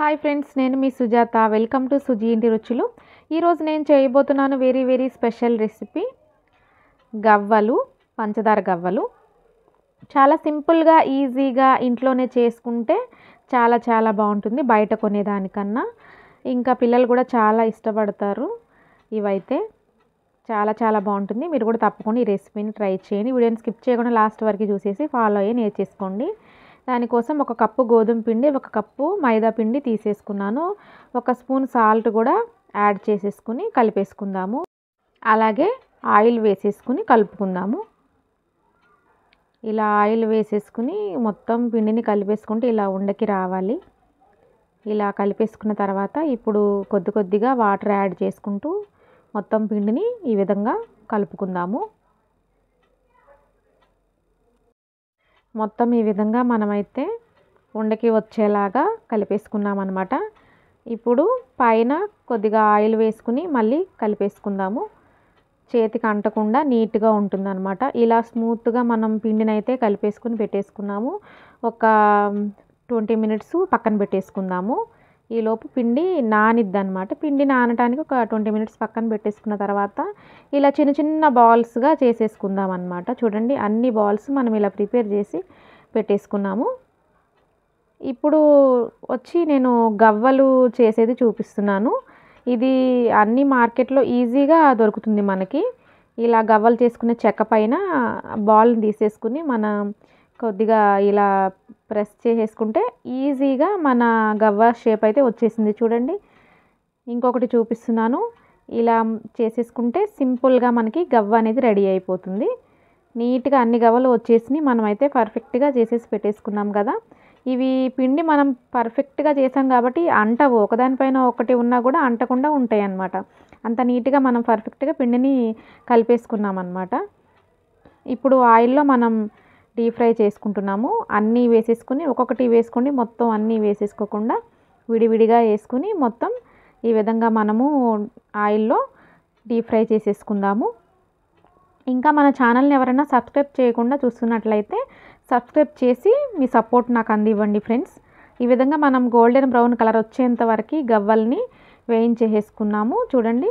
hi friends నేను మీ Sujatha welcome to Suji ఇంటి రుచులు ఈరోజు నేను చేయబోతున్నాను వెరీ వెరీ స్పెషల్ రెసిపీ గవ్వలు పంచదార గవ్వలు చాలా సింపుల్గా ఈజీగా ఇంట్లోనే చేసుకుంటే చాలా చాలా బాగుంటుంది బయట కొనేదానికన్నా ఇంకా పిల్లలు కూడా చాలా ఇష్టపడతారు ఇవైతే చాలా చాలా బాగుంటుంది మీరు కూడా తప్పకుండా ఈ రెసిపీని ట్రై చేయండి వీడియోని స్కిప్ చేయకుండా లాస్ట్ వరకు చూసేసి ఫాలో అయ్యి నేర్చేసుకోండి దానికోసం ఒక కప్పు గోధుమ పిండి ఒక కప్పు మైదా పిండి తీసేసుకున్నాను ఒక స్పూన్ సాల్ట్ కూడా యాడ్ చేసేసుకుని కలిపేసుకుందాము అలాగే ఆయిల్ వేసేసుకుని కలుపుకుందాము ఇలా ఆయిల్ వేసేసుకుని మొత్తం పిండిని కలిపేసుకుంటే ఇలా ఉండకి రావాలి ఇలా కలిపేసుకున్న తర్వాత ఇప్పుడు కొద్ది కొద్దిగా వాటర్ యాడ్ చేసుకుంటూ మొత్తం పిండిని ఈ విధంగా కలుపుకుందాము మొత్తం ఈ విధంగా మనమైతే ఉండకి వచ్చేలాగా కలిపేసుకున్నాం అనమాట ఇప్పుడు పైన కొద్దిగా ఆయిల్ వేసుకుని మళ్ళీ కలిపేసుకుందాము చేతికి అంటకుండా నీట్గా ఉంటుందన్నమాట ఇలా స్మూత్గా మనం పిండిని అయితే కలిపేసుకుని పెట్టేసుకున్నాము ఒక ట్వంటీ మినిట్స్ పక్కన పెట్టేసుకుందాము ఈలోపు పిండి నానిద్ది అనమాట పిండి నానటానికి ఒక ట్వంటీ మినిట్స్ పక్కన పెట్టేసుకున్న తర్వాత ఇలా చిన్న చిన్న బాల్స్గా చేసేసుకుందాం అనమాట చూడండి అన్ని బాల్స్ మనం ఇలా ప్రిపేర్ చేసి పెట్టేసుకున్నాము ఇప్పుడు వచ్చి నేను గవ్వలు చేసేది చూపిస్తున్నాను ఇది అన్ని మార్కెట్లో ఈజీగా దొరుకుతుంది మనకి ఇలా గవ్వలు చేసుకునే చెక్క పైన బాల్ని తీసేసుకుని మనం కొద్దిగా ఇలా ప్రెస్ చేసేసుకుంటే ఈజీగా మన గవ్వ షేప్ అయితే వచ్చేసింది చూడండి ఇంకొకటి చూపిస్తున్నాను ఇలా చేసేసుకుంటే సింపుల్గా మనకి గవ్వ అనేది రెడీ అయిపోతుంది నీట్గా అన్ని గవ్వలు వచ్చేసినాయి మనమైతే పర్ఫెక్ట్గా చేసేసి పెట్టేసుకున్నాం కదా ఇవి పిండి మనం పర్ఫెక్ట్గా చేసాం కాబట్టి అంటవు ఒకదానిపైన ఒకటి ఉన్నా కూడా అంటకుండా ఉంటాయి అన్నమాట అంత నీట్గా మనం పర్ఫెక్ట్గా పిండిని కలిపేసుకున్నాం అనమాట ఇప్పుడు ఆయిల్లో మనం డీప్ ఫ్రై చేసుకుంటున్నాము అన్నీ వేసేసుకుని ఒక్కొక్కటి వేసుకుని మొత్తం అన్నీ వేసేసుకోకుండా విడివిడిగా వేసుకుని మొత్తం ఈ విధంగా మనము ఆయిల్లో డీప్ ఫ్రై చేసేసుకుందాము ఇంకా మన ఛానల్ని ఎవరైనా సబ్స్క్రైబ్ చేయకుండా చూస్తున్నట్లయితే సబ్స్క్రైబ్ చేసి మీ సపోర్ట్ నాకు అందివ్వండి ఫ్రెండ్స్ ఈ విధంగా మనం గోల్డెన్ బ్రౌన్ కలర్ వచ్చేంత వరకు గవ్వల్ని వేయించేసేసుకున్నాము చూడండి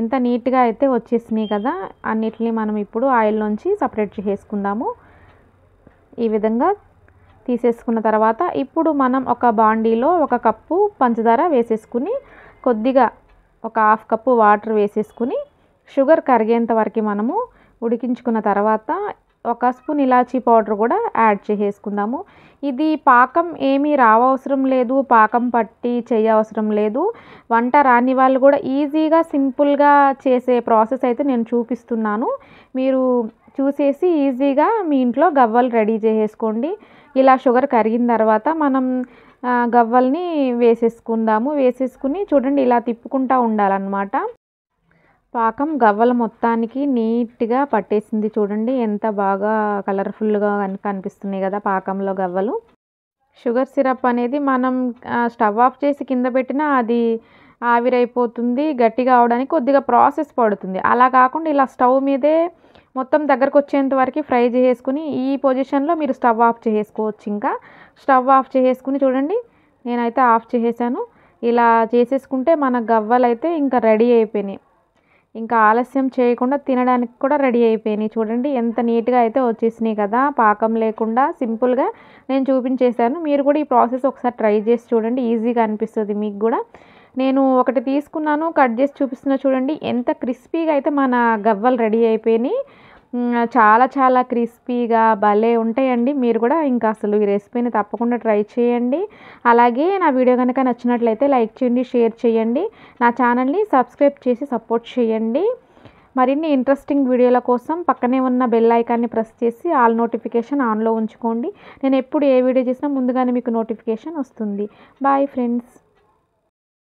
ఎంత నీట్గా అయితే వచ్చేసినాయి కదా అన్నిటిని మనం ఇప్పుడు ఆయిల్ నుంచి సపరేట్ చేసేసుకుందాము ఈ విధంగా తీసేసుకున్న తర్వాత ఇప్పుడు మనం ఒక బాండీలో ఒక కప్పు పంచదార వేసేసుకుని కొద్దిగా ఒక హాఫ్ కప్పు వాటర్ వేసేసుకుని షుగర్ కరిగేంత వరకు మనము ఉడికించుకున్న తర్వాత ఒక స్పూన్ ఇలాచీ పౌడర్ కూడా యాడ్ చేసేసుకుందాము ఇది పాకం ఏమీ రావవసరం లేదు పాకం పట్టి చేయవసరం లేదు వంట రాని వాళ్ళు కూడా ఈజీగా సింపుల్గా చేసే ప్రాసెస్ అయితే నేను చూపిస్తున్నాను మీరు చూసేసి ఈజీగా మీ ఇంట్లో గవ్వలు రెడీ చేసేసుకోండి ఇలా షుగర్ కరిగిన తర్వాత మనం గవ్వల్ని వేసేసుకుందాము వేసేసుకుని చూడండి ఇలా తిప్పుకుంటూ ఉండాలన్నమాట పాకం గవ్వల మొత్తానికి నీట్గా పట్టేసింది చూడండి ఎంత బాగా కలర్ఫుల్గా కనిపిస్తున్నాయి కదా పాకంలో గవ్వలు షుగర్ సిరప్ అనేది మనం స్టవ్ ఆఫ్ చేసి కింద పెట్టినా అది ఆవిరైపోతుంది గట్టిగా అవడానికి కొద్దిగా ప్రాసెస్ పడుతుంది అలా కాకుండా ఇలా స్టవ్ మీదే మొత్తం దగ్గరకు వచ్చేంత వరకు ఫ్రై చేసుకుని ఈ పొజిషన్లో మీరు స్టవ్ ఆఫ్ చేసుకోవచ్చు ఇంకా స్టవ్ ఆఫ్ చేసుకుని చూడండి నేనైతే ఆఫ్ చేసేసాను ఇలా చేసేసుకుంటే మన గవ్వలు అయితే ఇంకా రెడీ అయిపోయినాయి ఇంకా ఆలస్యం చేయకుండా తినడానికి కూడా రెడీ అయిపోయినాయి చూడండి ఎంత నీట్గా అయితే వచ్చేసినాయి కదా పాకం లేకుండా సింపుల్గా నేను చూపించేశాను మీరు కూడా ఈ ప్రాసెస్ ఒకసారి ట్రై చేసి చూడండి ఈజీగా అనిపిస్తుంది మీకు కూడా నేను ఒకటి తీసుకున్నాను కట్ చేసి చూపిస్తున్నా చూడండి ఎంత క్రిస్పీగా అయితే మన గవ్వలు రెడీ అయిపోయినాయి చాలా చాలా క్రిస్పీగా భలే ఉంటాయండి మీరు కూడా ఇంకా అసలు ఈ రెసిపీని తప్పకుండా ట్రై చేయండి అలాగే నా వీడియో కనుక నచ్చినట్లయితే లైక్ చేయండి షేర్ చేయండి నా ఛానల్ని సబ్స్క్రైబ్ చేసి సపోర్ట్ చేయండి మరిన్ని ఇంట్రెస్టింగ్ వీడియోల కోసం పక్కనే ఉన్న బెల్ ఐకాన్ని ప్రెస్ చేసి ఆల్ నోటిఫికేషన్ ఆన్లో ఉంచుకోండి నేను ఎప్పుడు ఏ వీడియో చేసినా ముందుగానే మీకు నోటిఫికేషన్ వస్తుంది బాయ్ ఫ్రెండ్స్